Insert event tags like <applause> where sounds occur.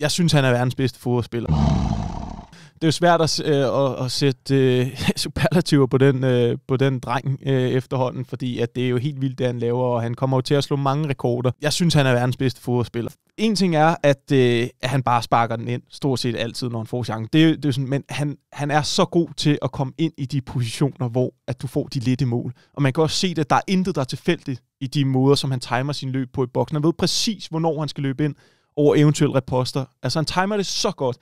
jeg synes, han er verdens bedste fodboldspiller. Det er jo svært at, øh, at, at sætte øh, <laughs> superlativer på den, øh, på den dreng øh, efterhånden, fordi at det er jo helt vildt, det han laver, og han kommer jo til at slå mange rekorder. Jeg synes, han er verdens bedste fodboldspiller. En ting er, at, øh, at han bare sparker den ind, stort set altid, når han får chancen. Det, det er sådan, men han, han er så god til at komme ind i de positioner, hvor at du får de lette mål. Og man kan også se, at der er intet, der er tilfældigt i de måder, som han timer sin løb på i boksen. Han ved præcis, hvornår han skal løbe ind over eventuelle reposter. Altså han timer det så godt.